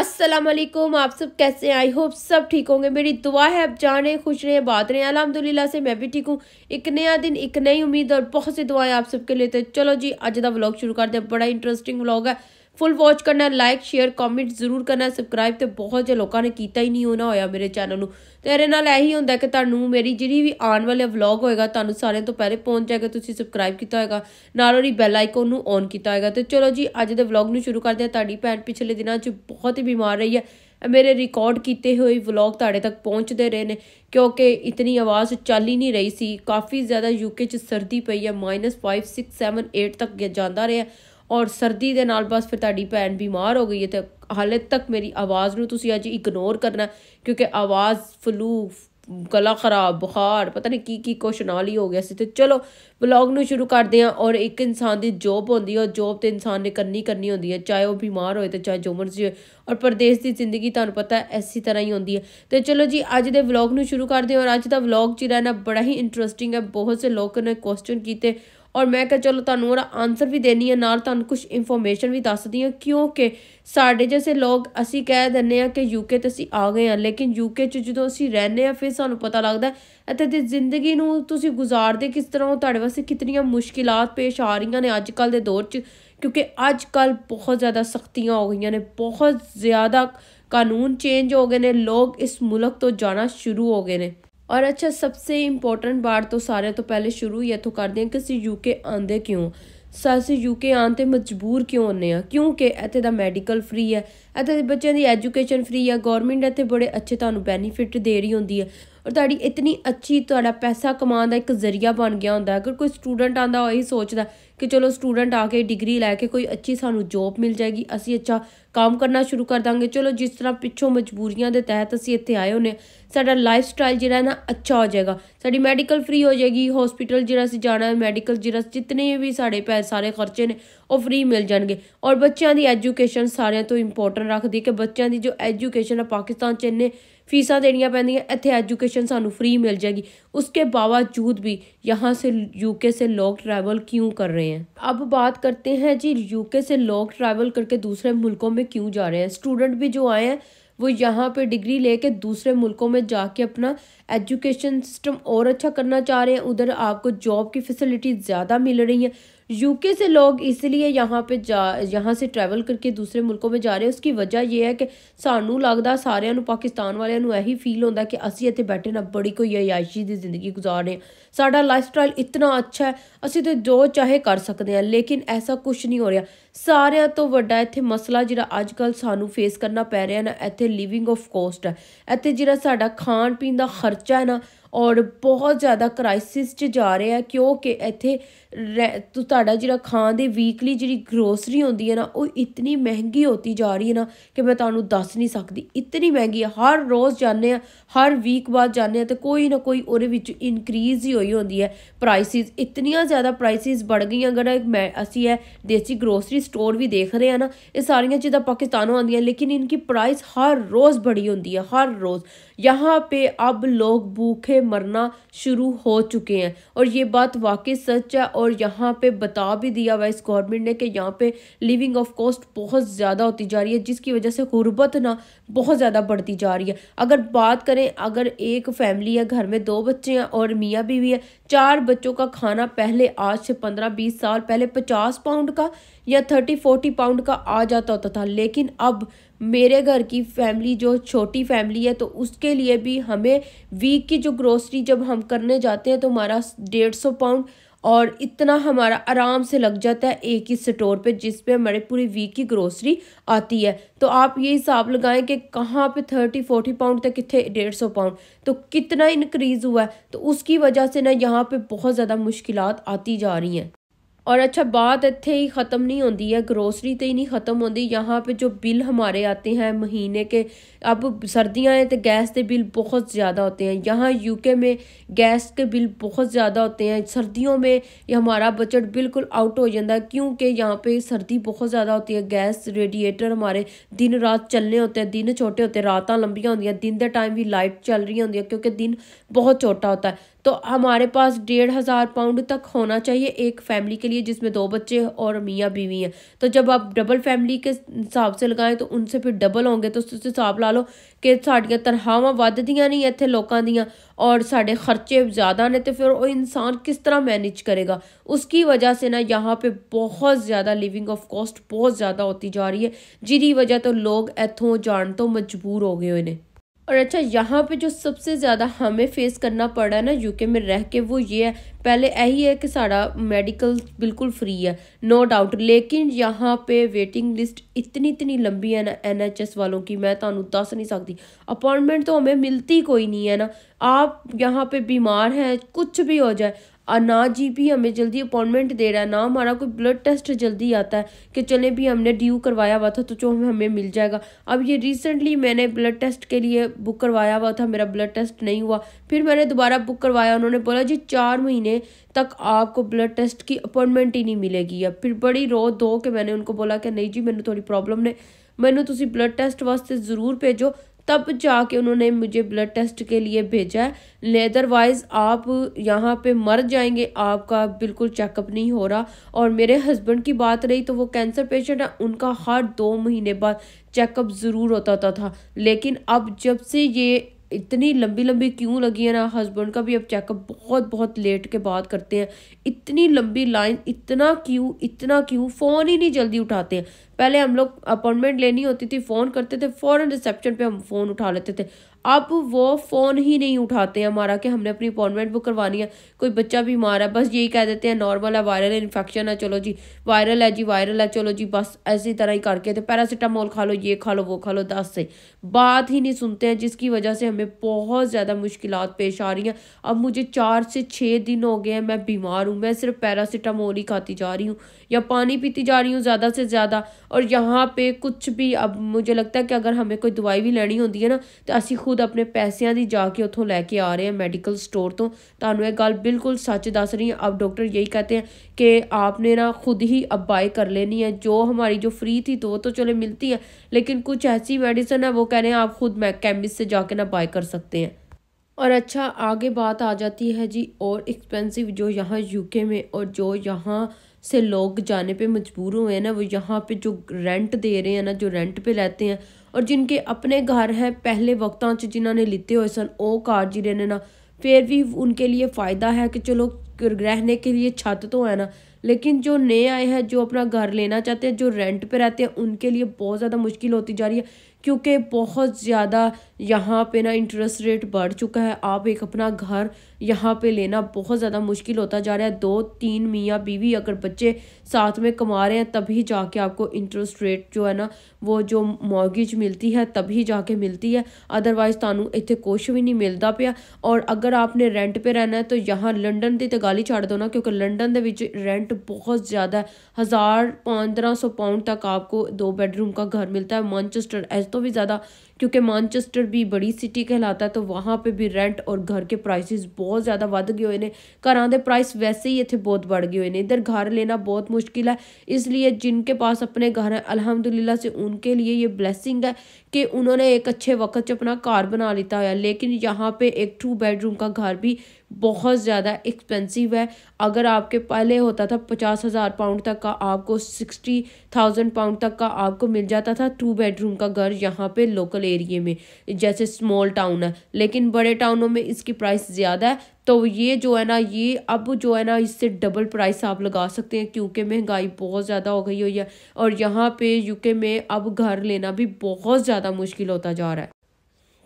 असलम आप सब कैसे हैं आई होप सब ठीक होंगे मेरी दुआ है आप रहे खुश रहे बात रहे अलहमदुल्ला से मैं भी ठीक हूँ एक नया दिन एक नई उम्मीद और बहुत सी दुआएं आप सबके लिए तो चलो जी अज का व्लॉग शुरू कर दे बड़ा इंटरेस्टिंग व्लॉग है ਫੁੱਲ ਵਾਚ ਕਰਨਾ ਲਾਈਕ ਸ਼ੇਅਰ ਕਮੈਂਟ ਜ਼ਰੂਰ ਕਰਨਾ ਸਬਸਕ੍ਰਾਈਬ ਤੇ ਬਹੁਤ ਜੇ ਲੋਕਾਂ ਨੇ ਕੀਤਾ ਹੀ ਨਹੀਂ ਹੋਣਾ ਹੋਇਆ ਮੇਰੇ ਚੈਨਲ ਨੂੰ ਤੇਰੇ ਨਾਲ ਇਹੀ ਹੁੰਦਾ ਕਿ ਤੁਹਾਨੂੰ ਮੇਰੀ ਜਿਹੜੀ ਵੀ ਆਉਣ ਵਾਲੇ ਵਲੌਗ ਹੋਏਗਾ ਤੁਹਾਨੂੰ ਸਾਰਿਆਂ ਤੋਂ ਪਹਿਲੇ ਪਹੁੰਚ ਜਾਏਗਾ ਤੁਸੀਂ ਸਬਸਕ੍ਰਾਈਬ ਕੀਤਾ ਹੋਏਗਾ ਨਾਲ ਉਹਦੀ ਬੈਲ ਆਈਕਨ ਨੂੰ ਔਨ ਕੀਤਾ ਹੋਏਗਾ ਤੇ ਚਲੋ ਜੀ ਅੱਜ ਦੇ ਵਲੌਗ ਨੂੰ ਸ਼ੁਰੂ ਕਰਦੇ ਹਾਂ ਤੁਹਾਡੀ ਭੈਣ ਪਿਛਲੇ ਦਿਨਾਂ 'ਚ ਬਹੁਤ ਹੀ ਬਿਮਾਰ ਰਹੀ ਹੈ ਮੇਰੇ ਰਿਕਾਰਡ ਕੀਤੇ ਹੋਏ ਵਲੌਗ ਤੁਹਾਡੇ ਤੱਕ ਪਹੁੰਚਦੇ ਰਹੇ ਨੇ ਕਿਉਂਕਿ ਇਤਨੀ ਆਵਾਜ਼ ਚੱਲ ਹੀ ਨਹੀਂ ਰਹੀ ਸੀ ਕਾਫੀ ਜ਼ਿਆਦਾ ਯੂਕੇ 'ਚ ਸਰਦੀ ਪਈ ਹੈ -5 6 7 8 ਤੱਕ ਜਾਂਦਾ ਰਿਹਾ ਔਰ ਸਰਦੀ ਦੇ ਨਾਲ ਬਸ ਫਿਰ ਤੁਹਾਡੀ ਭੈਣ ਬਿਮਾਰ ਹੋ ਗਈ ਹੈ ਤੇ ਹਾਲੇ ਤੱਕ ਮੇਰੀ ਆਵਾਜ਼ ਨੂੰ ਤੁਸੀਂ ਅੱਜ ਇਗਨੋਰ ਕਰਨਾ ਕਿਉਂਕਿ ਆਵਾਜ਼ ਫਲੂ ਗਲਾ ਖਰਾਬ ਬੁਖਾਰ ਪਤਾ ਨਹੀਂ ਕੀ ਕੀ ਕੁਛ ਨਾਲ ਹੀ ਹੋ ਗਿਆ ਸੀ ਤੇ ਚਲੋ ਵਲੌਗ ਨੂੰ ਸ਼ੁਰੂ ਕਰਦੇ ਹਾਂ ਔਰ ਇੱਕ ਇਨਸਾਨ ਦੀ ਜੌਬ ਹੁੰਦੀ ਹੈ ਔਰ ਜੌਬ ਤੇ ਇਨਸਾਨ ਨੇ ਕਰਨੀ ਕਰਨੀ ਹੁੰਦੀ ਹੈ ਚਾਹੇ ਉਹ ਬਿਮਾਰ ਹੋਏ ਤੇ ਚਾਹੇ ਜੋਮਰ ਜੀ ਔਰ ਪਰਦੇਸ ਦੀ ਜ਼ਿੰਦਗੀ ਤੁਹਾਨੂੰ ਪਤਾ ਐਸੀ ਤਰ੍ਹਾਂ ਹੀ ਹੁੰਦੀ ਹੈ ਤੇ ਚਲੋ ਜੀ ਅੱਜ ਦੇ ਵਲੌਗ ਨੂੰ ਸ਼ੁਰੂ ਕਰਦੇ ਹਾਂ ਔਰ ਅੱਜ ਦਾ ਵਲੌਗ ਜਿਹੜਾ ਨਾ ਬੜਾ ਹੀ ਇੰਟਰਸਟਿੰਗ ਹੈ ਬਹੁਤ ਸੇ ਲੋਕਾਂ ਨੇ ਕੁਐਸਚਨ ਕੀਤੇ ਔਰ ਮੈਂ ਕਿਹਾ ਚਲੋ ਤੁਹਾਨੂੰ ਉਹਦਾ ਆਨਸਰ ਵੀ ਦੇਣੀ ਹੈ ਨਾਲ ਤੁਹਾਨੂੰ ਕੁਝ ਇਨਫੋਰਮੇਸ਼ਨ ਵੀ ਦੱਸਦੀ ਹਾਂ ਕਿਉਂਕਿ ਸਾਡੇ ਜਿਹੇ ਲੋਕ ਅਸੀਂ ਕਹਿ ਦਿੰਨੇ ਆ ਕਿ ਯੂਕੇ ਤੇ ਅਸੀਂ ਆ ਗਏ ਆ ਲੇਕਿਨ ਯੂਕੇ ਚ ਜਦੋਂ ਅਸੀਂ ਰਹਿੰਦੇ ਆ ਫਿਰ ਸਾਨੂੰ ਪਤਾ ਲੱਗਦਾ ਇੱਥੇ ਦੀ ਜ਼ਿੰਦਗੀ ਨੂੰ ਤੁਸੀਂ ਗੁਜ਼ਾਰਦੇ ਕਿਸ ਤਰ੍ਹਾਂ ਤੁਹਾਡੇ ਵਾਸਤੇ ਕਿਤਨੀਆਂ ਮੁਸ਼ਕਿਲਾਂ ਪੇਸ਼ ਆ ਰਹੀਆਂ ਨੇ ਅੱਜ ਕੱਲ ਦੇ ਦੌਰ ਚ ਕਿਉਂਕਿ ਅੱਜ ਕੱਲ ਬਹੁਤ ਜ਼ਿਆਦਾ ਸਖਤੀਆਂ ਹੋ ਗਈਆਂ ਨੇ ਬਹੁਤ ਜ਼ਿਆਦਾ ਕਾਨੂੰਨ ਚੇਂਜ ਹੋ ਗਏ ਨੇ ਲੋਕ ਇਸ ਮੁਲਕ ਤੋਂ ਜਾਣਾ ਸ਼ੁਰੂ ਹੋ ਗਏ ਨੇ ਅੱਛਾ ਸਭ ਤੋਂ ਇੰਪੋਰਟੈਂਟ ਬਾਤ ਤੋਂ ਸਾਰਿਆਂ ਤੋਂ ਪਹਿਲੇ ਸ਼ੁਰੂ ਹੀ ਇਥੋਂ ਕਰਦੇ ਹਾਂ ਕਿ ਅਸੀਂ ਯੂਕੇ ਆਂਦੇ ਕਿਉਂ ਸਾਸੀ ਯੂਕੇ ਆਉਣ ਤੇ ਮਜਬੂਰ ਕਿਉਂ ਹੁੰਨੇ ਆ ਕਿਉਂਕਿ ਇੱਥੇ ਦਾ ਮੈਡੀਕਲ ਫ੍ਰੀ ਹੈ ਅਤੇ ਬੱਚਿਆਂ ਦੀ ਐਜੂਕੇਸ਼ਨ ਫ੍ਰੀ ਆ ਗਵਰਨਮੈਂਟ ਇੱਥੇ ਬੜੇ ਅੱਛੇ ਤੁਹਾਨੂੰ ਬੈਨੀਫਿਟ ਦੇ ਰਹੀ ਹੁੰਦੀ ਹੈ ਔਰ ਤੁਹਾਡੀ ਇਤਨੀ ਅੱਛੀ ਤੁਹਾਡਾ ਪੈਸਾ ਕਮਾਉਣ ਦਾ ਇੱਕ ਜ਼ਰੀਆ ਬਣ ਗਿਆ ਹੁੰਦਾ ਅਗਰ ਕੋਈ ਸਟੂਡੈਂਟ ਆਂਦਾ ਹੋਏ ਸੋਚਦਾ ਕਿ ਚਲੋ ਸਟੂਡੈਂਟ ਆ ਕੇ ਡਿਗਰੀ ਲੈ ਕੇ ਕੋਈ ਅੱਛੀ ਸਾਨੂੰ ਜੌਬ ਮਿਲ ਜਾਏਗੀ ਅਸੀਂ ਅੱਛਾ ਕੰਮ ਕਰਨਾ ਸ਼ੁਰੂ ਕਰ ਦਾਂਗੇ ਚਲੋ ਜਿਸ ਤਰ੍ਹਾਂ ਪਿੱਛੋਂ ਮਜਬੂਰੀਆਂ ਦੇ ਤਹਿਤ ਅਸੀਂ ਇੱਥੇ ਆਏ ਹੋਨੇ ਸਾਡਾ ਲਾਈਫ ਸਟਾਈਲ ਜਿਹੜਾ ਨਾ ਅੱਛਾ ਹੋ ਜਾਏਗਾ ਸਾਡੀ ਮੈਡੀਕਲ ਫ੍ਰੀ ਹੋ ਜਾਏਗੀ ਹਸਪੀਟਲ ਜਿਹੜਾ ਅਸੀਂ ਜਾਣਾ ਹੈ ਮੈਡੀਕਲ ਜਿਹੜਾ ਜਿੰਨੇ ਵੀ ਸਾਡੇ ਪੈਸੇ ਸਾਰੇ ਖਰਚੇ ਨੇ ਉਹ ਫ੍ਰੀ ਮਿਲ ਜਾਣਗੇ ਔਰ ਬੱਚਿਆਂ ਦੀ ਐਜੂਕੇਸ਼ਨ ਸਾਰਿਆਂ ਤੋਂ ਇੰਪੋਰਟੈਂਟ ਇੰਪੋਰਟੈਂਟ ਰੱਖਦੀ कि बच्चों की जो एजुकेशन है पाकिस्तान 'ਚ ਇੰਨੇ फीसा देनिया पैदा इतने एजुकेशन सू फ्री मिल जाएगी उसके बावजूद भी यहाँ से यूके से लोग ट्रैवल क्यों कर रहे हैं अब बात करते हैं जी यूके से लोग ट्रैवल करके दूसरे मुल्कों में क्यों जा रहे हैं स्टूडेंट भी जो आए हैं वो यहाँ पे डिग्री लेके दूसरे मुल्कों में जाके अपना एजुकेशन सिस्टम और अच्छा करना चाह रहे हैं उधर आपको जॉब की फैसिलिटी ज़्यादा मिल रही है यूके से लोग इसलिए यहाँ पे जा यहाँ से ट्रैवल ਕਰਕੇ ਦੂਸਰੇ ਮੁਲਕੋਂ ਵਿੱਚ ਜਾ ਰਹੇ ਉਸ ਦੀ ਵਜ੍ਹਾ ਇਹ ਹੈ ਕਿ ਸਾਨੂੰ ਲੱਗਦਾ ਸਾਰਿਆਂ ਨੂੰ ਪਾਕਿਸਤਾਨ ਵਾਲਿਆਂ ਨੂੰ ਇਹੀ ਫੀਲ ਹੁੰਦਾ ਕਿ ਅਸੀਂ ਇੱਥੇ ਬੈਠੇ ਨਾ ਬੜੀ ਕੋਈ ਆਇਸ਼ੀ ਦੀ ਜ਼ਿੰਦਗੀ ਗੁਜ਼ਾਰ ਰਹੇ ਸਾਡਾ ਲਾਈਫ ਸਟਾਈਲ ਇਤਨਾ ਅੱਛਾ ਹੈ ਅਸੀਂ ਤੇ ਜੋ ਚਾਹੇ ਕਰ ਸਕਦੇ ਹਾਂ ਲੇਕਿਨ ਐਸਾ ਕੁਝ ਨਹੀਂ ਹੋ ਰਿਹਾ ਸਾਰਿਆਂ ਤੋਂ ਵੱਡਾ ਇੱਥੇ ਮਸਲਾ ਜਿਹੜਾ ਅੱਜ ਕੱਲ ਸਾਨੂੰ ਫੇਸ ਕਰਨਾ ਪੈ ਰਿਹਾ ਨਾ ਇੱਥੇ ਲਿਵਿੰਗ ਆਫ ਕੋਸਟ ਹੈ ਇੱਥੇ ਜਿਹੜਾ ਸਾਡਾ ਖਾਣ ਪੀਣ ਦਾ ਖਰਚਾ ਹੈ ਨਾ ਔਰ ਬਹੁਤ ਜ਼ਿਆਦਾ ਕ੍ਰਾਈਸਿਸ 'ਚ ਜਾ ਰਿਹਾ ਕਿਉਂਕਿ ਇੱਥੇ ਤੁਹਾਡਾ ਜਿਹੜਾ ਖਾਣ ਦੇ ਵੀਕਲੀ ਜਿਹੜੀ ਗਰੋਸਰੀ ਹੁੰਦੀ ਹੈ ਨਾ ਉਹ ਇਤਨੀ ਮਹਿੰਗੀ ਹੋਤੀ ਜਾ ਰਹੀ ਹੈ ਨਾ ਕਿ ਮੈਂ ਤੁਹਾਨੂੰ ਦੱਸ ਨਹੀਂ ਸਕਦੀ ਇਤਨੀ ਮਹਿੰਗੀ ਹੈ ਹਰ ਰੋਜ਼ ਜਾਂਦੇ ਆ ਹਰ ਵੀਕ ਬਾਅਦ ਜਾਂਦੇ ਆ ਤੇ ਕੋਈ ਨਾ ਕੋਈ ਉਹਦੇ ਵਿੱਚ ਇਨਕਰੀਜ਼ ਹੀ ਹੋਈ ਹੁੰਦੀ ਹੈ ਪ੍ਰਾਈਸਿਸ ਇਤਨੀਆਂ ਜ਼ਿਆਦਾ ਪ੍ਰਾਈਸਿਸ ਵੱਧ ਗਈਆਂ ਗੜਾ ਅਸੀਂ ਹੈ ਦੇਸੀ ਗਰੋਸਰੀ ਸਟੋਰ ਵੀ ਦੇਖ ਰਹੇ ਆ ਨਾ ਇਹ ਸਾਰੀਆਂ ਚੀਜ਼ਾਂ ਪਾਕਿਸਤਾਨੋਂ ਆਉਂਦੀਆਂ ਲੇਕਿਨ ਇਨਕੀ ਪ੍ਰਾਈਸ ਹਰ ਰੋਜ਼ ਬੜੀ ਹੁੰਦੀ ਹੈ ਹਰ ਰੋਜ਼ ਯਹਾਂ ਪੇ ਅਬ ਲੋਕ ਭੂਖੇ सारे मरना शुरू हो चुके हैं और ये बात वाकई सच है और यहाँ पे बता भी दिया हुआ इस गवर्नमेंट ने कि यहाँ पे लिविंग ऑफ कॉस्ट बहुत ज़्यादा होती जा रही है जिसकी वजह से गुर्बत ना बहुत ज़्यादा बढ़ती जा रही है अगर बात करें अगर एक फैमिली है घर में दो बच्चे हैं और मियाँ बीवी है चार बच्चों का खाना पहले आज से पंद्रह बीस साल पहले पचास पाउंड का या थर्टी फोर्टी पाउंड का आ जाता होता था लेकिन अब मेरे घर की फैमिली जो छोटी फैमिली है तो उसके लिए भी हमें वीक की जो ग्रोसरी जब हम करने जाते हैं तो हमारा डेढ़ सौ पाउंड और इतना हमारा आराम से लग जाता है एक ही स्टोर पे जिस पे हमारे पूरी वीक की ग्रोसरी आती है तो आप ये हिसाब लगाएं कि कहाँ पे थर्टी फोर्टी पाउंड तक कितने डेढ़ सौ पाउंड तो कितना इनक्रीज़ हुआ है तो उसकी वजह से ना यहाँ पे बहुत ज़्यादा मुश्किल आती जा रही हैं और अच्छा बात इतने ही ख़त्म नहीं होती है ग्रोसरी तो ही नहीं ख़त्म होती यहाँ पे जो बिल हमारे आते हैं महीने के अब सर्दियाँ हैं तो गैस के बिल बहुत ज़्यादा होते हैं यहाँ यूके में गैस के बिल बहुत ज़्यादा होते हैं सर्दियों में ये हमारा बजट बिल्कुल आउट हो जाता है क्योंकि यहाँ पे सर्दी बहुत ज़्यादा होती है गैस रेडिएटर हमारे दिन रात चलने होते हैं दिन छोटे होते हैं रात लंबियाँ हैं दिन के टाइम भी लाइट चल रही होंगी क्योंकि दिन बहुत छोटा होता है तो हमारे पास डेढ़ हज़ार पाउंड तक होना चाहिए एक फैमिली के लिए जिसमें दो बच्चे और मियाँ बीवी हैं तो जब आप डबल फैमिली के हिसाब से लगाएं तो उनसे फिर डबल होंगे तो उस हिसाब ला लो कि तनखावं ਤਨਖਾਹਾਂ ਵੱਧਦੀਆਂ नहीं इतने लोगों दियाँ और साढ़े खर्चे ज़्यादा ने तो फिर वो इंसान किस तरह मैनेज करेगा उसकी वजह से ना यहाँ पे बहुत ज़्यादा लिविंग ऑफ कॉस्ट बहुत ज़्यादा होती जा रही है जिरी वजह तो लोग इतों जाने तो मजबूर हो गए हुए हैं और अच्छा यहाँ पे जो सबसे ज़्यादा हमें फेस करना पड़ा है ना यूके में रह के वो ये है पहले यही है कि सारा मेडिकल बिल्कुल फ्री है नो डाउट लेकिन यहाँ पे वेटिंग लिस्ट इतनी इतनी लंबी है ना एन एच एस वालों की मैं थानू दस नहीं सकती अपॉइंटमेंट तो हमें मिलती कोई नहीं है ना आप यहाँ पे बीमार हैं कुछ भी हो जाए અનાજીપી અમે જલ્દી અપોઇન્ટમેન્ટ દેરા ના અમારા કોઈ બ્લડ ટેસ્ટ જલ્દી આતા કે ચલે ભી અમને ડ્યુ કરવાયાવા થા તો ચો અમે મળી જાયગા અબ યે રીસેન્ટલી મેને બ્લડ ટેસ્ટ કે લિયે બુક કરવાયાવા થા મેરા બ્લડ ટેસ્ટ નહીં હુઆ ફિર મેને દુબારા બુક કરવાયા ઉનોને બોલા જી 4 મહિને તક આપકો બ્લડ ટેસ્ટ કી અપોઇન્ટમેન્ટ ઈ નહીં મિલેગી યે ફિર બડી રો દો કે મેને ઉનકો બોલા કે નહીં જી મેનુ થોડી પ્રોબ્લેમ ને મેનુ તુસી બ્લડ ટેસ્ટ વાસ્તે જરૂર પેજો तब जाके उन्होंने मुझे ब्लड टेस्ट के लिए भेजा है लेदरवाइज आप यहाँ पे मर जाएंगे आपका बिल्कुल चेकअप नहीं हो रहा और मेरे हस्बैंड की बात रही तो वो कैंसर पेशेंट है उनका हर दो महीने बाद चेकअप ज़रूर होता था लेकिन अब जब से ये इतनी लंबी लंबी क्यों लगी है ना हस्बैंड का भी अब चेकअप बहुत बहुत लेट के बाद करते हैं इतनी लंबी लाइन इतना क्यों इतना क्यों फ़ोन ही नहीं जल्दी उठाते हैं पहले हम लोग अपॉइंटमेंट लेनी होती थी फ़ोन करते थे फ़ौर रिसेप्शन पे हम फ़ोन उठा लेते थे अब वो फ़ोन ही नहीं उठाते हैं हमारा कि हमने अपनी अपॉइंटमेंट बुक करवानी है कोई बच्चा बीमार है बस यही कह देते हैं नॉर्मल है वायरल इन्फेक्शन है चलो जी वायरल है जी वायरल है चलो जी बस ऐसी तरह ही करके थे तो पैरासीटामोल खा लो ये खा लो वो खा लो दस से बात ही नहीं सुनते हैं जिसकी वजह से हमें में बहुत ज़्यादा मुश्किल पेश आ रही हैं अब मुझे चार से छः दिन हो गए हैं मैं बीमार हूँ मैं सिर्फ पैरासीटामोल ही खाती जा रही हूँ या पानी पीती जा रही हूँ ज़्यादा से ज़्यादा और यहाँ पे कुछ भी अब मुझे लगता है कि अगर हमें कोई दवाई भी लेनी होती है ना तो असी खुद अपने पैसों की जाके उतों लैके आ रहे हैं मैडिकल स्टोर तो ਸਟੋਰ ਤੋਂ ਤੁਹਾਨੂੰ ਇਹ ਗੱਲ ਬਿਲਕੁਲ ਸੱਚ ਦੱਸ यही कहते हैं कि आपने ना खुद ही अब बाय कर लेनी है जो हमारी जो फ्री थी तो वो तो चले मिलती है लेकिन कुछ ऐसी मेडिसिन है वो कह रहे हैं आप खुद केमिस्ट से जाके ना बाय कर सकते हैं और अच्छा आगे बात आ जाती है जी और एक्सपेंसिव जो यहाँ यूके में और जो यहाँ से लोग जाने पे मजबूर हुए हैं ना वो यहाँ पे जो रेंट दे रहे हैं ना जो रेंट पे लेते हैं और जिनके अपने घर हैं पहले वक्तों से जिन्होंने लिते हुए सन ਸਨ कार जी रहने ना फिर भी उनके लिए फ़ायदा है कि चलो रहने के लिए छत तो है ना लेकिन जो नए आए हैं जो अपना घर लेना चाहते हैं जो रेंट पे रहते हैं उनके लिए बहुत ज़्यादा मुश्किल होती जा रही है क्योंकि बहुत ज़्यादा यहाँ पे ना इंटरेस्ट रेट बढ़ चुका है आप एक अपना घर यहाँ पे लेना बहुत ज़्यादा मुश्किल होता जा रहा है दो तीन मियाँ बीवी अगर बच्चे साथ में कमा रहे हैं तभी जाके आपको इंटरेस्ट रेट जो है ना वो जो मॉर्गेज मिलती है तभी जाके मिलती है अदरवाइज ਤੁਹਾਨੂੰ ਇੱਥੇ ਕੁਝ ਵੀ ਨਹੀਂ ਮਿਲਦਾ ਪਿਆ ਔਰ ਅਗਰ ਆਪਨੇ ਰੈਂਟ 'ਤੇ ਰਹਿਣਾ ਤਾਂ ਯਹਾਂ ਲੰਡਨ ਦੀ ਤਾਂ ਗਾਲੀ ਛੱਡ ਦੋ दो ना क्योंकि लंडन के रेंट बहुत ज़्यादा हज़ार पंद्रह सौ पाउंड तक आपको दो बेडरूम का घर मिलता है मानचेस्टर एज तो भी ज़्यादा क्योंकि मानचेस्टर भी बड़ी सिटी कहलाता है तो वहाँ पर भी रेंट और घर के प्राइस बहुत बहुत ज्यादा ਵੱਧ ਗਏ ਹੋਏ ਨੇ ਘਰਾਂ ਦੇ ਪ੍ਰਾਈਸ ਵੈਸੇ ਹੀ बहुत बढ़ गए हुए हैं इधर घर लेना बहुत मुश्किल है इसलिए जिनके पास अपने घर हैं अल्हम्दुलिल्लाह से उनके लिए ये ब्लैसिंग है कि उन्होंने एक अच्छे वक्त अपना घर बना लेता है लेकिन यहाँ पे एक टू बेडरूम का घर भी बहुत ज़्यादा एक्सपेंसिव है अगर आपके पहले होता था पचास हज़ार पाउंड तक का आपको सिक्सटी थाउजेंड पाउंड तक का आपको मिल जाता था टू बेडरूम का घर यहाँ पे लोकल एरिए में जैसे स्मॉल टाउन है लेकिन बड़े टाउनों में इसकी प्राइस ज़्यादा है तो ये जो है ना ये अब जो है ना इससे डबल प्राइस आप लगा सकते हैं क्योंकि महंगाई बहुत ज़्यादा हो गई हुई है और यहाँ पे यूके में अब घर लेना भी बहुत ज़्यादा मुश्किल होता जा रहा है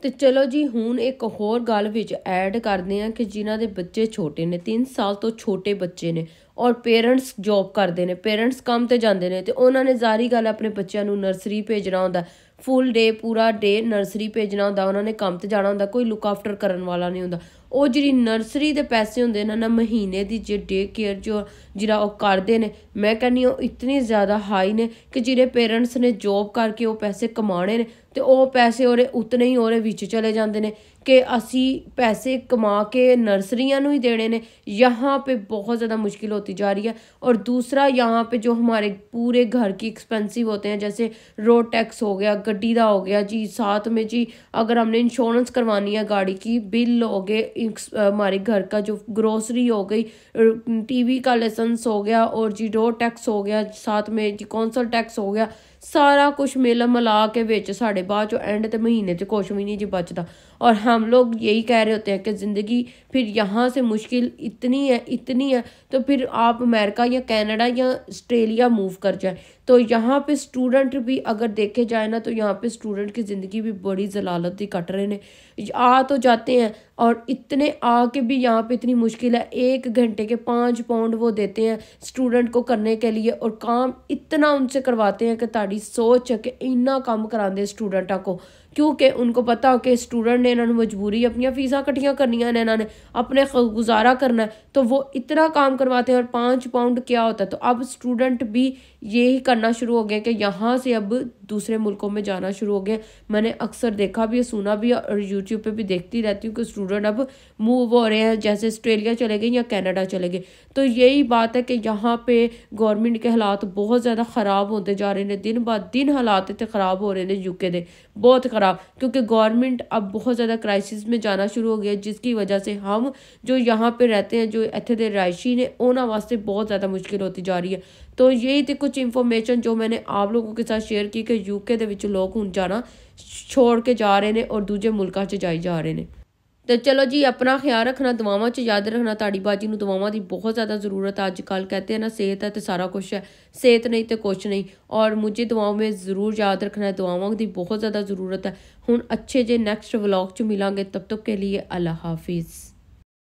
ਤੇ ਚਲੋ ਜੀ ਹੁਣ ਇੱਕ ਹੋਰ ਗੱਲ ਵਿੱਚ ਐਡ ਕਰਦੇ ਆ ਕਿ ਜਿਨ੍ਹਾਂ ਦੇ ਬੱਚੇ ਛੋਟੇ ਨੇ 3 ਸਾਲ ਤੋਂ ਛੋਟੇ ਬੱਚੇ ਨੇ ਔਰ ਪੇਰੈਂਟਸ ਜੌਬ ਕਰਦੇ ਨੇ ਪੇਰੈਂਟਸ ਕੰਮ ਤੇ ਜਾਂਦੇ ਨੇ ਤੇ ਉਹਨਾਂ ਨੇ ਜ਼ਾਰੀ ਗੱਲ ਆਪਣੇ ਬੱਚਿਆਂ ਨੂੰ ਨਰਸਰੀ ਭੇਜਣਾ ਹੁੰਦਾ ਫੁੱਲ ਡੇ ਪੂਰਾ ਡੇ ਨਰਸਰੀ ਭੇਜਣਾ ਹੁੰਦਾ ਉਹਨਾਂ ਨੇ ਕੰਮ ਤੇ ਜਾਣਾ ਹੁੰਦਾ ਕੋਈ ਲੁੱਕ ਆਫਟਰ ਕਰਨ ਵਾਲਾ ਨਹੀਂ ਹੁੰਦਾ ਉਹ ਜਿਹੜੀ ਨਰਸਰੀ ਦੇ ਪੈਸੇ ਹੁੰਦੇ ਨੇ ਨਾ ਮਹੀਨੇ ਦੀ ਜੇ ਡੇ ਕੇਅਰ ਜੋ ਜਿਹੜਾ ਉਹ ਕਰਦੇ ਨੇ ਮੈਂ ਕਹਿੰਨੀ ਉਹ ਇਤਨੀ ਜ਼ਿਆਦਾ ਹਾਈ ਨੇ ਕਿ ਜਿਹੜੇ ਪੇਰੈਂਟਸ ਨੇ ਜੌਬ ਕਰਕੇ ਉਹ ਪੈਸੇ ਕਮਾਣੇ ਨੇ ਤੇ ਉਹ ਪੈਸੇ ਉਹਰੇ ਉਤਨੇ ਹੀ ਉਹਰੇ ਵਿੱਚ ਚਲੇ ਜਾਂਦੇ ਨੇ કે અસી પૈસે કમા કે નર્સરીયા નું ਹੀ દેડેને યહા પે બહોત જ્યાદા મુશ્કિલ હોતી જા રહી હે ઓર દૂસરા યહા પે જો હમારે પૂરે ઘર કે એક્સપેન્સીવ હોતે હે જૈસે રોડ ટેક્સ હો ગયા ગડીદા હો ગયા ચી સાતમે ચી અગર હમણે ઇન્સ્યોરન્સ કરવાની હે ગાડી કી બિલ હોગે હમારે ઘર કા જો ગ્રોસરી હો ગઈ ટીવી કા લિસન્સ હો ગયા ઓર જી રોડ ટેક્સ હો ગયા સાતમે જી કન્સલ્ટ ટેક્સ હો ગયા सारा कुछ मेला मिला के बेच साढ़े बाद चो एंड तो महीने से कुछ भी नहीं जी बचता और हम लोग यही कह रहे होते हैं कि ज़िंदगी फिर यहाँ से मुश्किल इतनी है इतनी है तो फिर आप अमेरिका या कैनेडा या ऑस्ट्रेलिया मूव कर जाए तो यहाँ पे स्टूडेंट भी अगर देखे जाए ना तो यहाँ पे स्टूडेंट की ज़िंदगी भी बड़ी जलालत ही कट रहे हैं आ तो जाते हैं और इतने आ के भी यहाँ पे इतनी मुश्किल है एक घंटे के पाँच पाउंड वो देते हैं स्टूडेंट को करने के लिए और काम इतना उनसे करवाते हैं कि ताड़ी सोच है कि इन्ना करा कराते स्टूडेंटा को क्योंकि उनको पता हो कि स्टूडेंट ने इन्होंने मजबूरी अपनी फीसा कट्ठियाँ करनिया ने इन्होंने अपने गुजारा करना है तो वो इतना काम करवाते हैं और पाँच पाउंड क्या होता है तो अब स्टूडेंट भी यही कर करना शुरू हो गया कि यहाँ से अब दूसरे मुल्कों में जाना शुरू हो गया मैंने अक्सर देखा भी है सुना भी है और यूट्यूब पे भी देखती रहती हूँ कि स्टूडेंट अब मूव हो रहे हैं जैसे ऑस्ट्रेलिया चले गए या कनाडा चले गए तो यही बात है कि यहाँ पे गवर्नमेंट के हालात बहुत ज़्यादा ख़राब होते जा रहे हैं दिन बाद दिन हालात इतने ख़राब हो रहे हैं यूके के बहुत ख़राब क्योंकि गवर्नमेंट अब बहुत ज़्यादा क्राइसिस में जाना शुरू हो गया जिसकी वजह से हम जो यहाँ पर रहते हैं जो इतने दे रिहायशी ने उन्होंने वास्ते बहुत ज़्यादा मुश्किल होती जा रही है ਤੋ यही ਤੇ ਕੁਝ ਇਨਫੋਰਮੇਸ਼ਨ ਜੋ ਮੈਨੇ ਆਪ ਲੋਕੋ ਕੇ ਸਾਥ ਸ਼ੇਅਰ ਕੀ ਕਿ ਯੂਕੇ ਦੇ ਵਿੱਚ ਲੋਕ ਹੁਣ ਜਾਣਾ ਛੋੜ ਕੇ ਜਾ ਰਹੇ ਨੇ ਔਰ ਦੂਜੇ ਮੁਲਕਾਂ 'ਚ ਜਾਈ ਜਾ ਰਹੇ ਨੇ ਤੇ ਚਲੋ ਜੀ ਆਪਣਾ ਖਿਆਲ ਰੱਖਣਾ ਦਵਾਵਾਂ 'ਚ ਯਾਦ ਰੱਖਣਾ ਤੁਹਾਡੀ ਬਾਜੀ ਨੂੰ ਦਵਾਵਾਂ ਦੀ ਬਹੁਤ ਜ਼ਿਆਦਾ ਜ਼ਰੂਰਤ ਅੱਜ ਕੱਲ ਕਹਤੇ ਹਨ ਨਾ ਸਿਹਤ ਹੈ ਤੇ ਸਾਰਾ ਕੁਝ ਹੈ ਸਿਹਤ ਨਹੀਂ ਤੇ ਕੁਝ ਨਹੀਂ ਔਰ ਮੁਝੇ ਦਵਾਵਾਂ ਵਿੱਚ ਜ਼ਰੂਰ ਯਾਦ ਰੱਖਣਾ ਦਵਾਵਾਂ ਦੀ ਬਹੁਤ ਜ਼ਿਆਦਾ ਜ਼ਰੂਰਤ ਹੈ ਹੁਣ ਅੱਛੇ ਜੇ ਨੈਕਸਟ ਵਲੌਗ 'ਚ ਮਿਲਾਂਗੇ ਤਬ ਤੱਕ ਕੇ ਲਈ ਅੱਲਾ ਹਾਫਿਜ਼